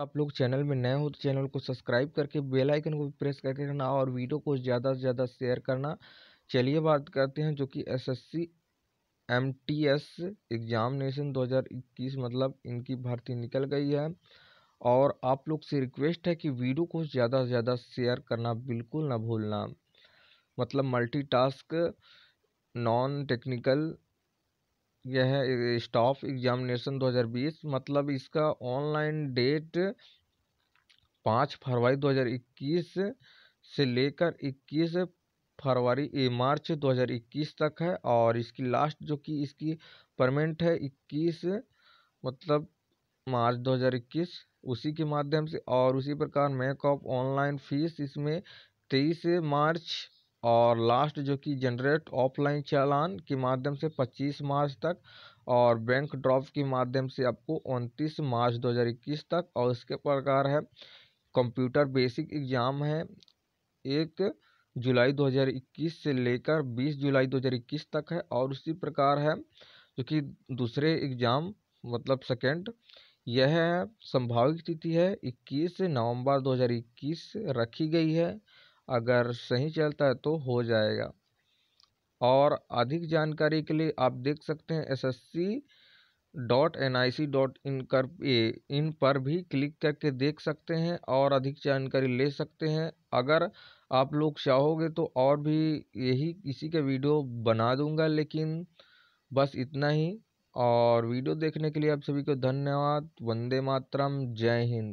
आप लोग चैनल में नए हो तो चैनल को सब्सक्राइब करके बेल आइकन को भी प्रेस करके करना और वीडियो को ज़्यादा से ज़्यादा शेयर करना चलिए बात करते हैं जो कि एसएससी एमटीएस एग्जामिनेशन 2021 मतलब इनकी भर्ती निकल गई है और आप लोग से रिक्वेस्ट है कि वीडियो को ज़्यादा से ज़्यादा शेयर करना बिल्कुल ना भूलना मतलब टास्क नॉन टेक्निकल यह स्टाफ एग्जामिनेशन 2020 मतलब इसका ऑनलाइन डेट पाँच फरवरी 2021 से लेकर 21 फरवरी ए मार्च 2021 तक है और इसकी लास्ट जो कि इसकी परमेंट है 21 मतलब मार्च 2021 उसी के माध्यम से और उसी प्रकार मैक ऑफ ऑनलाइन फीस इसमें तेईस मार्च और लास्ट जो कि जनरेट ऑफलाइन चालान के माध्यम से 25 मार्च तक और बैंक ड्रॉप के माध्यम से आपको 29 मार्च 2021 तक और इसके प्रकार है कंप्यूटर बेसिक एग्ज़ाम है एक जुलाई 2021 से लेकर 20 जुलाई 2021 तक है और उसी प्रकार है जो कि दूसरे एग्ज़ाम मतलब सेकेंड यह संभावित तिथि है 21 नवंबर 2021 रखी गई है अगर सही चलता है तो हो जाएगा और अधिक जानकारी के लिए आप देख सकते हैं S S C dot N I C dot in कर इन पर भी क्लिक करके देख सकते हैं और अधिक जानकारी ले सकते हैं अगर आप लोग चाहोगे तो और भी यही इसी के वीडियो बना दूंगा लेकिन बस इतना ही और वीडियो देखने के लिए आप सभी को धन्यवाद वंदे मातरम जय हिंद